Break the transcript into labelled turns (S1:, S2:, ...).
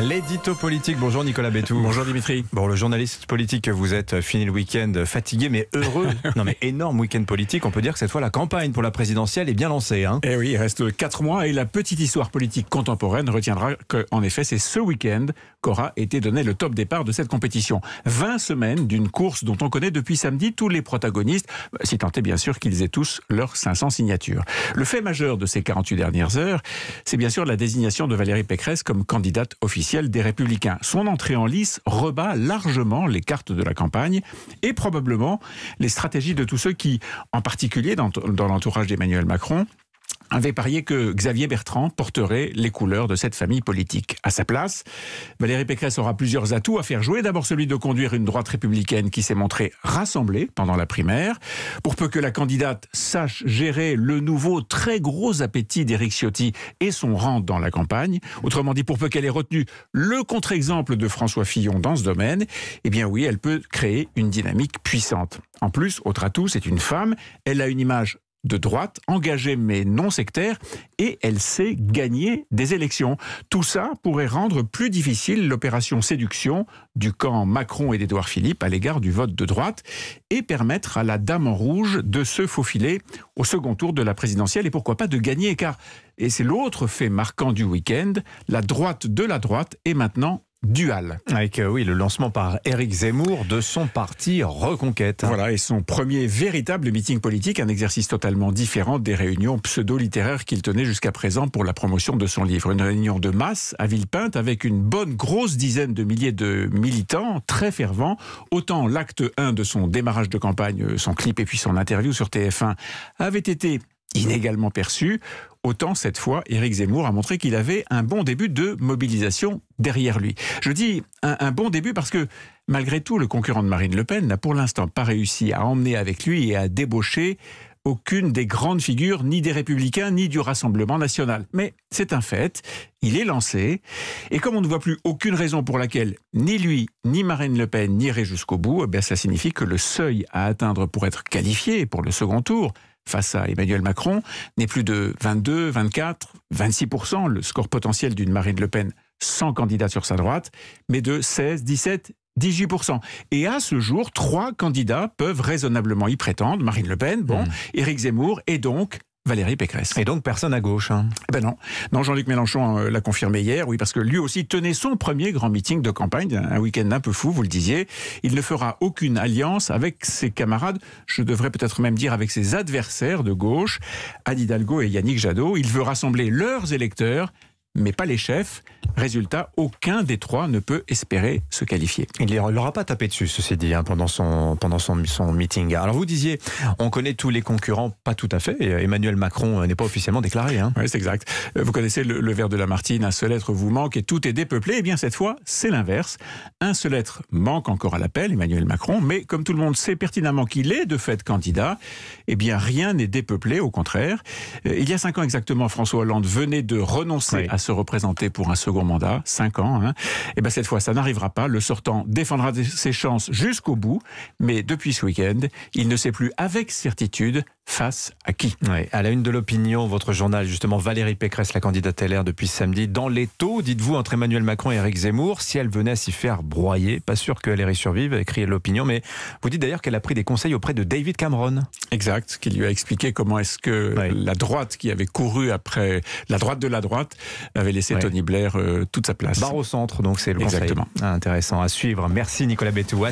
S1: L'édito politique. Bonjour Nicolas Bétou. Bonjour Dimitri. Bon, le journaliste politique vous êtes, euh, fini le week-end euh, fatigué mais heureux. non mais énorme week-end politique. On peut dire que cette fois la campagne pour la présidentielle est
S2: bien lancée. Hein. Eh oui, il reste quatre mois et la petite histoire politique contemporaine retiendra qu'en effet c'est ce week-end qu'aura été donné le top départ de cette compétition. 20 semaines d'une course dont on connaît depuis samedi tous les protagonistes, bah, si tant est bien sûr qu'ils aient tous leurs 500 signatures. Le fait majeur de ces 48 dernières heures, c'est bien sûr la désignation de Valérie Pécresse comme candidate officielle des Républicains. Son entrée en lice rebat largement les cartes de la campagne et probablement les stratégies de tous ceux qui, en particulier dans l'entourage d'Emmanuel Macron, avait parié que Xavier Bertrand porterait les couleurs de cette famille politique. À sa place, Valérie Pécresse aura plusieurs atouts à faire jouer. D'abord celui de conduire une droite républicaine qui s'est montrée rassemblée pendant la primaire. Pour peu que la candidate sache gérer le nouveau très gros appétit d'Éric Ciotti et son rang dans la campagne. Autrement dit, pour peu qu'elle ait retenu le contre-exemple de François Fillon dans ce domaine, eh bien oui, elle peut créer une dynamique puissante. En plus, autre atout, c'est une femme. Elle a une image de droite, engagée mais non sectaire, et elle sait gagner des élections. Tout ça pourrait rendre plus difficile l'opération séduction du camp Macron et d'Édouard Philippe à l'égard du vote de droite et permettre à la dame en rouge de se faufiler au second tour de la présidentielle et pourquoi pas de gagner car, et c'est l'autre fait marquant du week-end, la droite de la droite est maintenant Dual. Avec euh, oui, le lancement par Eric Zemmour de son parti Reconquête. Voilà, et son premier véritable meeting politique, un exercice totalement différent des réunions pseudo-littéraires qu'il tenait jusqu'à présent pour la promotion de son livre. Une réunion de masse à Villepinte avec une bonne grosse dizaine de milliers de militants très fervents. Autant l'acte 1 de son démarrage de campagne, euh, son clip et puis son interview sur TF1 avait été inégalement perçu, autant cette fois, Éric Zemmour a montré qu'il avait un bon début de mobilisation derrière lui. Je dis un, bon début parce que malgré tout, le concurrent de Marine Le Pen n'a pour l'instant pas réussi à emmener avec lui et à débaucher aucune des grandes figures, ni des Républicains, ni du Rassemblement national. Mais c'est un fait, il est lancé, et comme on ne voit plus aucune raison pour laquelle ni lui, ni Marine Le Pen n'iraient jusqu'au bout, eh ça signifie que le seuil à atteindre pour être qualifié pour le second tour, face à Emmanuel Macron n'est plus de 22, 24, 26 le score potentiel d'une Marine Le Pen sans candidat sur sa droite, mais de 16, 17, 18%. Et à ce jour, trois candidats peuvent raisonnablement y prétendre. Marine Le Pen, bon, hmm. Éric Zemmour et donc Valérie Pécresse. Et donc personne à gauche hein. eh Ben non. Non, Jean-Luc Mélenchon euh, l'a confirmé hier, oui, parce que lui aussi tenait son premier grand meeting de campagne, un week-end un peu fou, vous le disiez. Il ne fera aucune alliance avec ses camarades, je devrais peut-être même dire avec ses adversaires de gauche, Anne Hidalgo et Yannick Jadot. Il veut rassembler leurs électeurs mais pas les chefs. Résultat, aucun des trois ne peut espérer se qualifier. Il ne leur pas tapé dessus, ceci dit, hein, pendant, son,
S1: pendant son, son, meeting. Alors vous disiez, on connaît tous les concurrents, pas tout à fait. Euh, Emmanuel Macron
S2: euh, n'est pas officiellement déclaré. Hein. Oui, c'est exact. Euh, vous connaissez le, verre de Lamartine, un seul être vous manque et tout est dépeuplé. Eh bien, cette fois, c'est l'inverse. Un seul être manque encore à l'appel, Emmanuel Macron, mais comme tout le monde sait pertinemment qu'il est de fait candidat, eh bien, rien n'est dépeuplé, au contraire. Il y a cinq ans exactement, François Hollande venait de renoncer à se représenter pour un second mandat, 5 ans, et hein. eh bien cette fois, ça n'arrivera pas. Le sortant défendra ses chances jusqu'au bout, mais depuis ce week-end, il ne sait plus avec certitude face à qui. Ouais, à la une de
S1: l'opinion, votre journal, justement, Valérie Pécresse, la candidate LR depuis samedi, dans les taux, dites-vous, entre Emmanuel Macron et Eric Zemmour, si elle venait s'y faire broyer, pas sûr que LR y survive, écrit l'opinion, mais vous
S2: dites d'ailleurs qu'elle a pris des conseils auprès de David Cameron. Exact, qui lui a expliqué comment est-ce que la droite qui avait couru après la droite de la droite avait laissé Tony Blair euh, toute sa place. Barre
S1: au centre, donc c'est le Exactement. Ah, intéressant à suivre. Merci Nicolas
S2: Bétou.